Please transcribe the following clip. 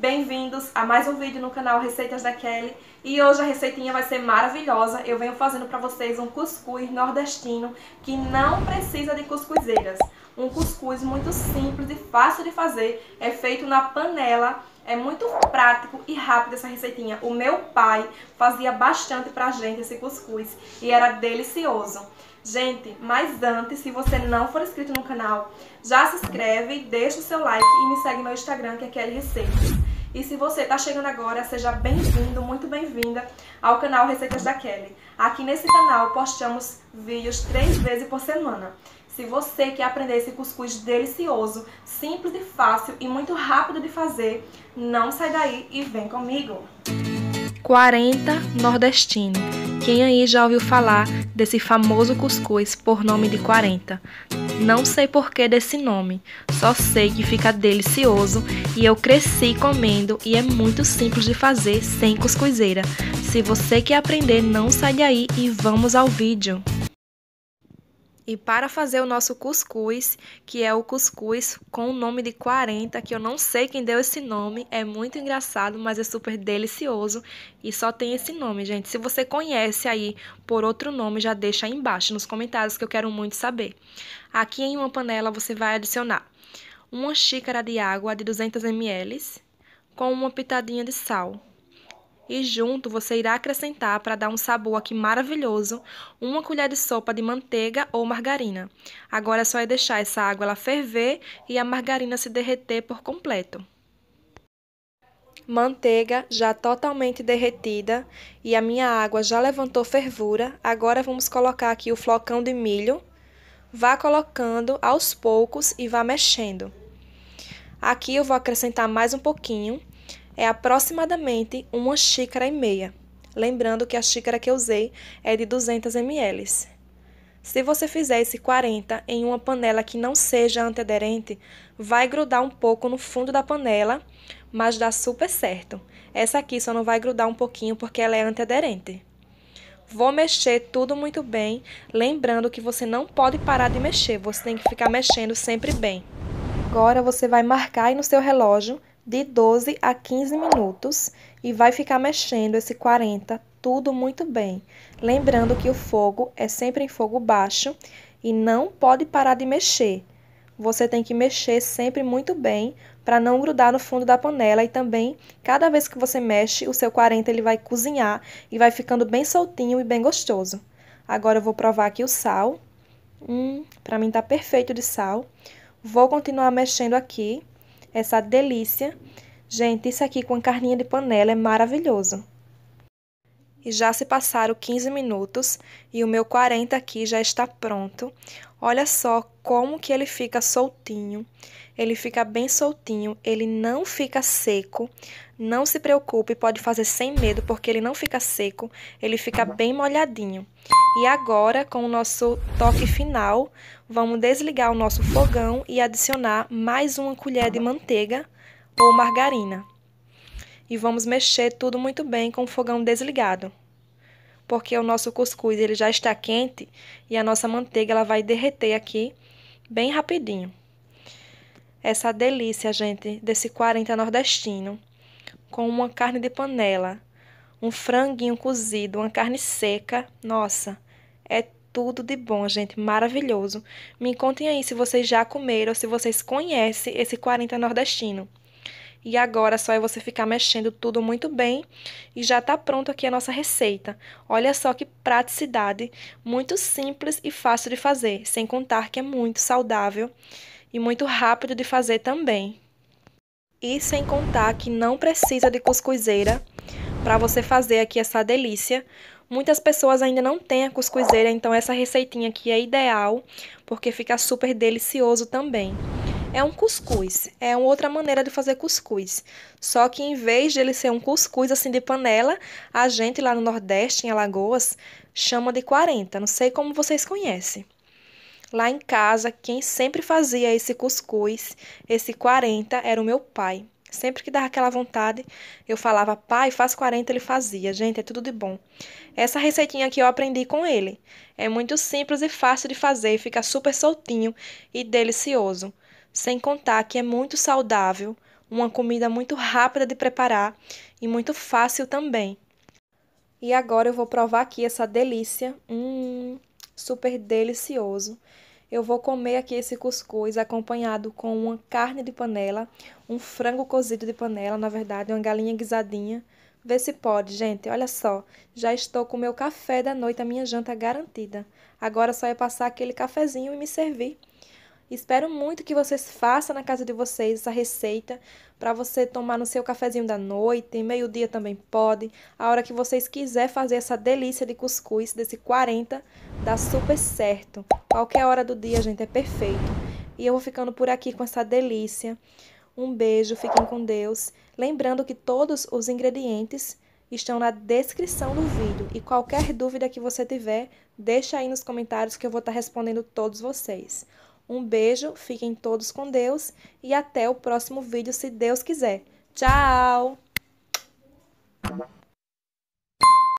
Bem-vindos a mais um vídeo no canal Receitas da Kelly e hoje a receitinha vai ser maravilhosa. Eu venho fazendo para vocês um cuscuz nordestino que não precisa de cuscuzeiras. Um cuscuz muito simples e fácil de fazer, é feito na panela, é muito prático e rápido essa receitinha. O meu pai fazia bastante pra gente esse cuscuz e era delicioso. Gente, mas antes, se você não for inscrito no canal, já se inscreve, deixa o seu like e me segue no meu Instagram que é Kelly Receitas. E se você está chegando agora, seja bem-vindo, muito bem-vinda ao canal Receitas da Kelly. Aqui nesse canal postamos vídeos três vezes por semana. Se você quer aprender esse cuscuz delicioso, simples e fácil e muito rápido de fazer, não sai daí e vem comigo! 40 nordestino. Quem aí já ouviu falar desse famoso cuscuz por nome de 40? Não sei por que desse nome, só sei que fica delicioso e eu cresci comendo e é muito simples de fazer sem cuscuzeira. Se você quer aprender, não sai daí e vamos ao vídeo. E para fazer o nosso cuscuz, que é o cuscuz com o nome de 40, que eu não sei quem deu esse nome, é muito engraçado, mas é super delicioso e só tem esse nome, gente. Se você conhece aí por outro nome, já deixa aí embaixo nos comentários que eu quero muito saber. Aqui em uma panela você vai adicionar uma xícara de água de 200 ml com uma pitadinha de sal e junto você irá acrescentar, para dar um sabor aqui maravilhoso, uma colher de sopa de manteiga ou margarina. Agora é só é deixar essa água ela ferver e a margarina se derreter por completo. Manteiga já totalmente derretida e a minha água já levantou fervura. Agora vamos colocar aqui o flocão de milho. Vá colocando aos poucos e vá mexendo. Aqui eu vou acrescentar mais um pouquinho é aproximadamente uma xícara e meia. Lembrando que a xícara que eu usei é de 200 ml. Se você fizer esse 40 em uma panela que não seja antiaderente, vai grudar um pouco no fundo da panela, mas dá super certo. Essa aqui só não vai grudar um pouquinho porque ela é antiaderente. Vou mexer tudo muito bem, lembrando que você não pode parar de mexer, você tem que ficar mexendo sempre bem. Agora você vai marcar aí no seu relógio de 12 a 15 minutos e vai ficar mexendo esse 40 tudo muito bem. Lembrando que o fogo é sempre em fogo baixo e não pode parar de mexer. Você tem que mexer sempre muito bem para não grudar no fundo da panela e também cada vez que você mexe, o seu 40 ele vai cozinhar e vai ficando bem soltinho e bem gostoso. Agora eu vou provar aqui o sal. Hum, para mim tá perfeito de sal. Vou continuar mexendo aqui essa delícia. Gente, isso aqui com carninha de panela é maravilhoso. E já se passaram 15 minutos e o meu 40 aqui já está pronto. Olha só como que ele fica soltinho. Ele fica bem soltinho, ele não fica seco. Não se preocupe, pode fazer sem medo, porque ele não fica seco, ele fica bem molhadinho. E agora, com o nosso toque final, vamos desligar o nosso fogão e adicionar mais uma colher de manteiga ou margarina. E vamos mexer tudo muito bem com o fogão desligado porque o nosso cuscuz ele já está quente e a nossa manteiga ela vai derreter aqui bem rapidinho. Essa delícia, gente, desse 40 nordestino com uma carne de panela, um franguinho cozido, uma carne seca. Nossa, é tudo de bom, gente, maravilhoso. Me contem aí se vocês já comeram, se vocês conhecem esse 40 nordestino. E agora só é você ficar mexendo tudo muito bem e já está pronto aqui a nossa receita. Olha só que praticidade, muito simples e fácil de fazer, sem contar que é muito saudável e muito rápido de fazer também. E sem contar que não precisa de cuscuzeira para você fazer aqui essa delícia. Muitas pessoas ainda não têm a cuscuzeira, então essa receitinha aqui é ideal, porque fica super delicioso também. É um cuscuz, é uma outra maneira de fazer cuscuz. Só que em vez de ele ser um cuscuz assim de panela, a gente lá no Nordeste, em Alagoas, chama de 40. Não sei como vocês conhecem. Lá em casa, quem sempre fazia esse cuscuz, esse 40, era o meu pai. Sempre que dava aquela vontade, eu falava, pai, faz 40, ele fazia. Gente, é tudo de bom. Essa receitinha aqui eu aprendi com ele. É muito simples e fácil de fazer, fica super soltinho e delicioso. Sem contar que é muito saudável, uma comida muito rápida de preparar e muito fácil também. E agora eu vou provar aqui essa delícia. Hum, super delicioso. Eu vou comer aqui esse cuscuz acompanhado com uma carne de panela, um frango cozido de panela, na verdade, uma galinha guisadinha. Vê se pode, gente. Olha só, já estou com o meu café da noite, a minha janta garantida. Agora só é passar aquele cafezinho e me servir. Espero muito que vocês façam na casa de vocês essa receita para você tomar no seu cafezinho da noite, meio-dia também pode, a hora que vocês quiser fazer essa delícia de cuscuz desse 40 dá super certo. Qualquer hora do dia, gente, é perfeito. E eu vou ficando por aqui com essa delícia. Um beijo, fiquem com Deus. Lembrando que todos os ingredientes estão na descrição do vídeo. E qualquer dúvida que você tiver, deixa aí nos comentários que eu vou estar respondendo todos vocês. Um beijo, fiquem todos com Deus e até o próximo vídeo, se Deus quiser. Tchau!